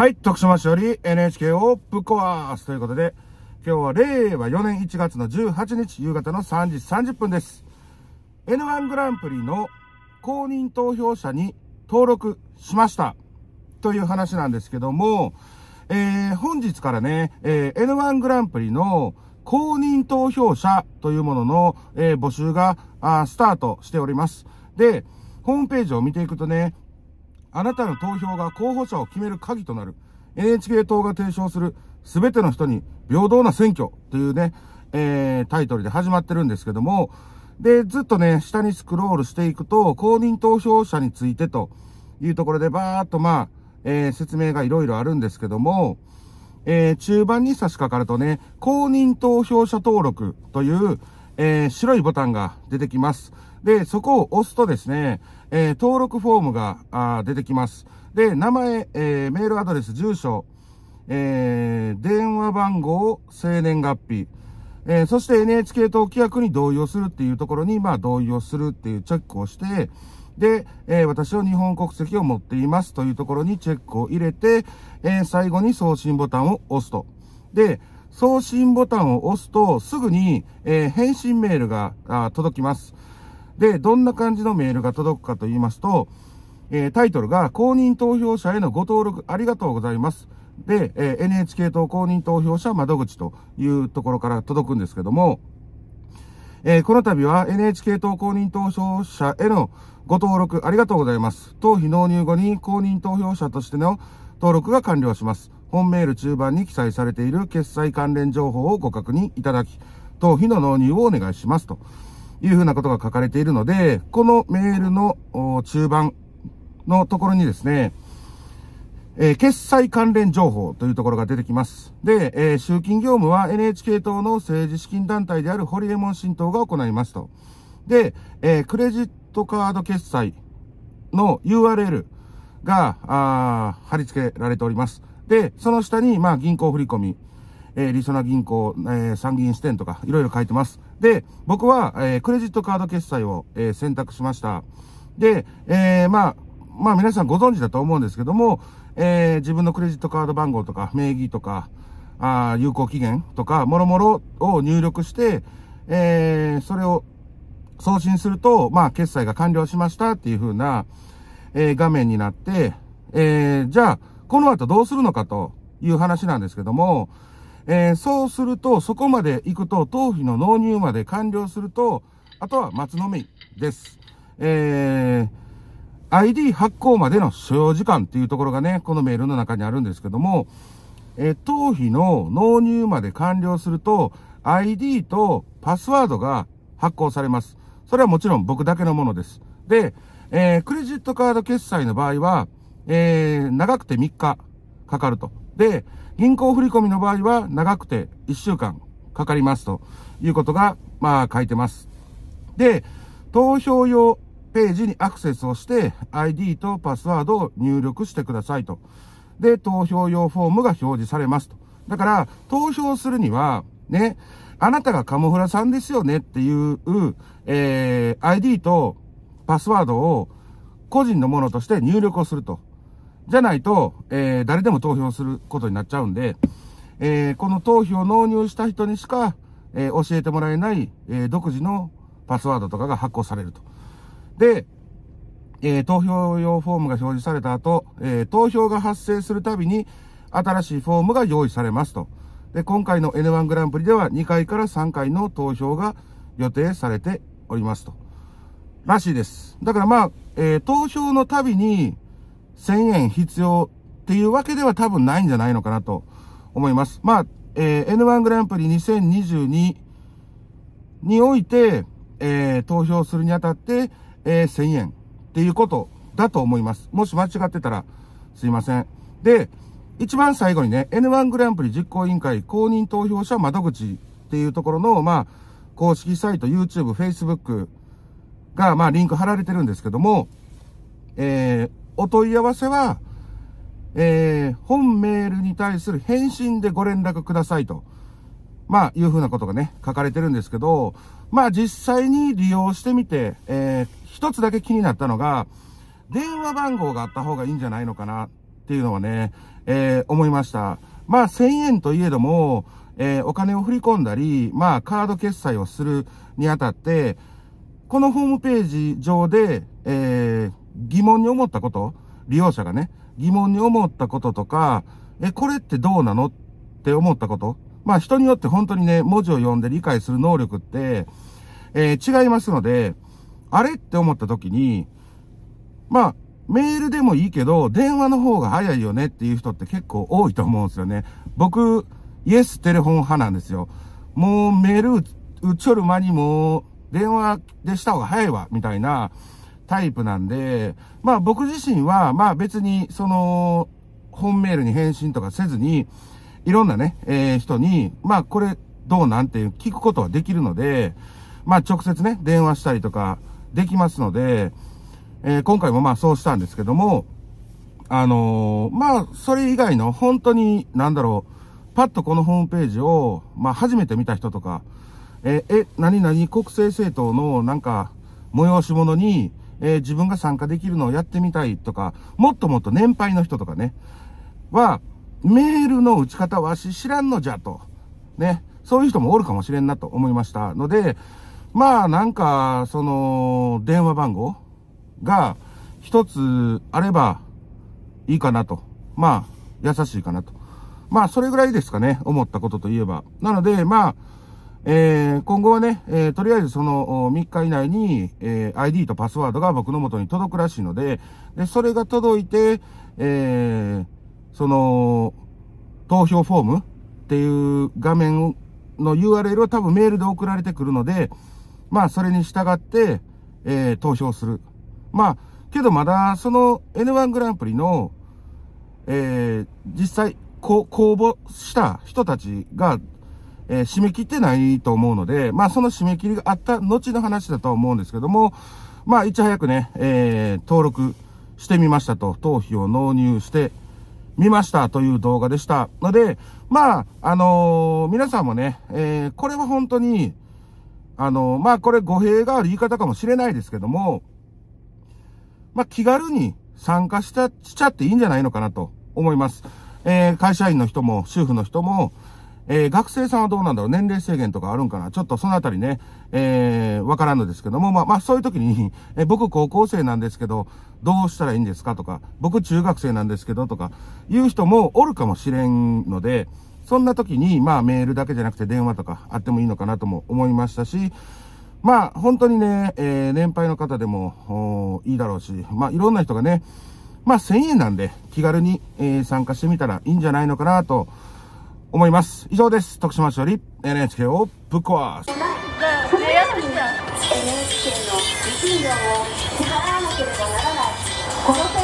はい、徳島市より NHK をぶっ壊すということで、今日は令和4年1月の18日夕方の3時30分です。N1 グランプリの公認投票者に登録しましたという話なんですけども、えー、本日からね、えー、N1 グランプリの公認投票者というものの、えー、募集があスタートしております。で、ホームページを見ていくとね、あなたの投票が候補者を決める鍵となる。NHK 党が提唱する全ての人に平等な選挙というね、えー、タイトルで始まってるんですけども、で、ずっとね、下にスクロールしていくと、公認投票者についてというところで、ばーっとまあ、えー、説明がいろいろあるんですけども、えー、中盤に差し掛かるとね、公認投票者登録という、えー、白いボタンが出てきます。で、そこを押すとですね、えー、登録フォームがあ出てきます。で、名前、えー、メールアドレス、住所、えー、電話番号、生年月日、えー、そして NHK 党規約に同意をするっていうところに、まあ、同意をするっていうチェックをして、で、えー、私は日本国籍を持っていますというところにチェックを入れて、えー、最後に送信ボタンを押すと。で、送信ボタンを押すとすぐに、えー、返信メールが届きます。で、どんな感じのメールが届くかと言いますと、えー、タイトルが公認投票者へのご登録ありがとうございます。で、えー、NHK 党公認投票者窓口というところから届くんですけども、えー、この度は NHK 党公認投票者へのご登録ありがとうございます。党費納入後に公認投票者としての登録が完了します。本メール中盤に記載されている決済関連情報をご確認いただき、頭皮の納入をお願いしますというふうなことが書かれているので、このメールの中盤のところにですね、えー、決済関連情報というところが出てきます。で、えー、集金業務は NHK 党の政治資金団体であるホリエモン新党が行いますと。で、えー、クレジットカード決済の URL が、貼り付けられております。で、その下に、まあ、銀行振込、えー、りそな銀行、えー、参議院支店とか、いろいろ書いてます。で、僕は、えー、クレジットカード決済を、えー、選択しました。で、えー、まあ、まあ皆さんご存知だと思うんですけども、えー、自分のクレジットカード番号とか、名義とか、あ有効期限とか、もろもろを入力して、えー、それを送信すると、まあ、決済が完了しましたっていう風な、えー、画面になって、えー、じゃあ、この後どうするのかという話なんですけども、えー、そうすると、そこまで行くと、頭皮の納入まで完了すると、あとは松の実です。えー、ID 発行までの所要時間っていうところがね、このメールの中にあるんですけども、えー、頭皮の納入まで完了すると、ID とパスワードが発行されます。それはもちろん僕だけのものです。で、えー、クレジットカード決済の場合は、えー、長くて3日かかると。で、銀行振込の場合は長くて1週間かかりますということが、まあ書いてます。で、投票用ページにアクセスをして ID とパスワードを入力してくださいと。で、投票用フォームが表示されますと。だから、投票するには、ね、あなたがカモフラさんですよねっていう、えー、ID とパスワードを個人のものとして入力をすると。じゃないと、えー、誰でも投票することになっちゃうんで、えー、この投票納入した人にしか、えー、教えてもらえない、え独自のパスワードとかが発行されると。で、え投票用フォームが表示された後、え投票が発生するたびに、新しいフォームが用意されますと。で、今回の N1 グランプリでは2回から3回の投票が予定されておりますと。らしいです。だからまあ、えー、投票のたびに、1000円必要っていうわけでは多分ないんじゃないのかなと思います。まあ、えー、N1 グランプリ2022において、えー、投票するにあたって、えー、1000円っていうことだと思います。もし間違ってたらすいません。で、一番最後にね、N1 グランプリ実行委員会公認投票者窓口っていうところの、まあ、公式サイト、YouTube、Facebook が、まあ、リンク貼られてるんですけども、えー、お問い合わせは、えー、本メールに対する返信でご連絡くださいと、まあ、いうふうなことがね、書かれてるんですけど、まあ、実際に利用してみて、えー、一つだけ気になったのが、電話番号があった方がいいんじゃないのかなっていうのはね、えー、思いました。まあ、1000円といえども、えー、お金を振り込んだり、まあ、カード決済をするにあたって、このホームページ上で、えー、疑問に思ったこと、利用者がね、疑問に思ったこととか、え、これってどうなのって思ったこと。まあ人によって本当にね、文字を読んで理解する能力って、えー、違いますので、あれって思った時に、まあ、メールでもいいけど、電話の方が早いよねっていう人って結構多いと思うんですよね。僕、イエステレフォン派なんですよ。もうメール打ちょる間にもう電話でした方が早いわ、みたいなタイプなんで、まあ僕自身は、まあ別に、その、本メールに返信とかせずに、いろんなね、えー、人に、まあこれどうなんて聞くことはできるので、まあ直接ね、電話したりとかできますので、えー、今回もまあそうしたんですけども、あのー、まあそれ以外の本当に、なんだろう、パッとこのホームページを、まあ初めて見た人とか、ええ、何々国政政党のなんか、催し物に、えー、自分が参加できるのをやってみたいとか、もっともっと年配の人とかね、は、メールの打ち方わし知らんのじゃと、ね、そういう人もおるかもしれんなと思いましたので、まあなんか、その、電話番号が一つあればいいかなと。まあ、優しいかなと。まあ、それぐらいですかね。思ったことといえば。なので、まあ、えー、今後はね、えー、とりあえずその3日以内に、えー、ID とパスワードが僕の元に届くらしいので、で、それが届いて、えー、その、投票フォームっていう画面の URL を多分メールで送られてくるので、まあ、それに従って、えー、投票する。まあ、けどまだ、その N1 グランプリの、えー、実際、こ公募した人たちがえー、締め切ってないと思うので、まあその締め切りがあった後の話だと思うんですけども、まあいち早くね、えー、登録してみましたと、頭皮を納入してみましたという動画でしたので、まあ、あのー、皆さんもね、えー、これは本当に、あのまあこれ語弊がある言い方かもしれないですけども、まあ気軽に参加ししちゃっていいんじゃないのかなと思います。えー、会社員の人も、主婦の人も、えー、学生さんはどうなんだろう年齢制限とかあるんかなちょっとそのあたりね、えー、わからんのですけども、まあ、まあ、そういう時に、えー、僕高校生なんですけど、どうしたらいいんですかとか、僕中学生なんですけどとか、いう人もおるかもしれんので、そんな時に、まあ、メールだけじゃなくて電話とかあってもいいのかなとも思いましたし、まあ、本当にね、えー、年配の方でも、いいだろうし、まあ、いろんな人がね、まあ、1000円なんで、気軽に、えー、参加してみたらいいんじゃないのかなと、思います。以上です。徳島市より NHK をぶっ壊す。NHK の実業を支払わなければならない。